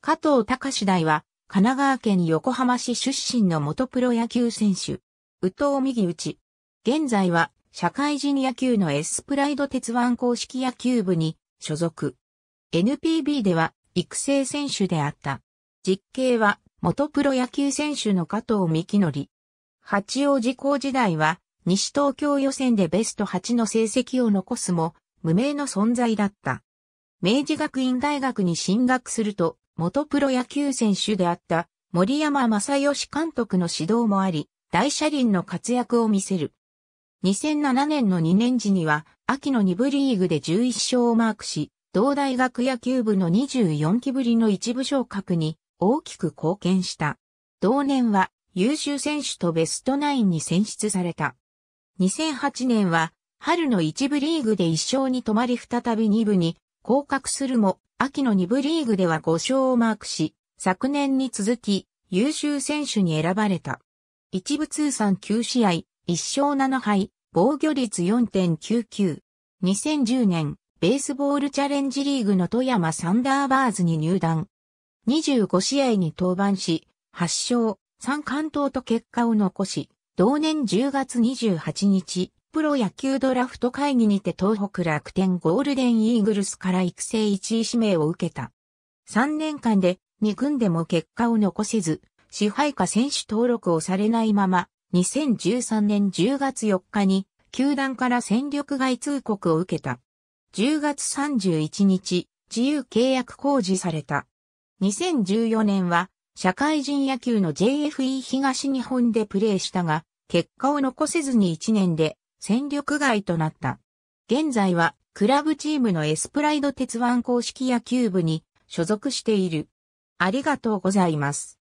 加藤隆大は、神奈川県横浜市出身の元プロ野球選手。宇藤右内。現在は、社会人野球のエスプライド鉄腕公式野球部に所属。NPB では育成選手であった。実刑は元プロ野球選手の加藤幹則。八王子校時代は西東京予選でベスト8の成績を残すも無名の存在だった。明治学院大学に進学すると元プロ野球選手であった森山正義監督の指導もあり、大車輪の活躍を見せる。2007年の2年時には、秋の2部リーグで11勝をマークし、同大学野球部の24期ぶりの一部昇格に大きく貢献した。同年は優秀選手とベストナインに選出された。2008年は春の一部リーグで一勝に止まり再び二部に降格するも、秋の2部リーグでは5勝をマークし、昨年に続き、優秀選手に選ばれた。一部通算9試合、1勝7敗、防御率4.99。2010年、ベースボールチャレンジリーグの富山サンダーバーズに入団。25試合に登板し、8勝、3完投と結果を残し、同年10月28日、プロ野球ドラフト会議にて東北楽天ゴールデンイーグルスから育成1位指名を受けた。3年間で2軍でも結果を残せず、支配下選手登録をされないまま、2013年10月4日に、球団から戦力外通告を受けた。10月31日、自由契約公示された。2014年は、社会人野球の JFE 東日本でプレーしたが、結果を残せずに1年で戦力外となった。現在は、クラブチームのエスプライド鉄腕公式野球部に所属している。ありがとうございます。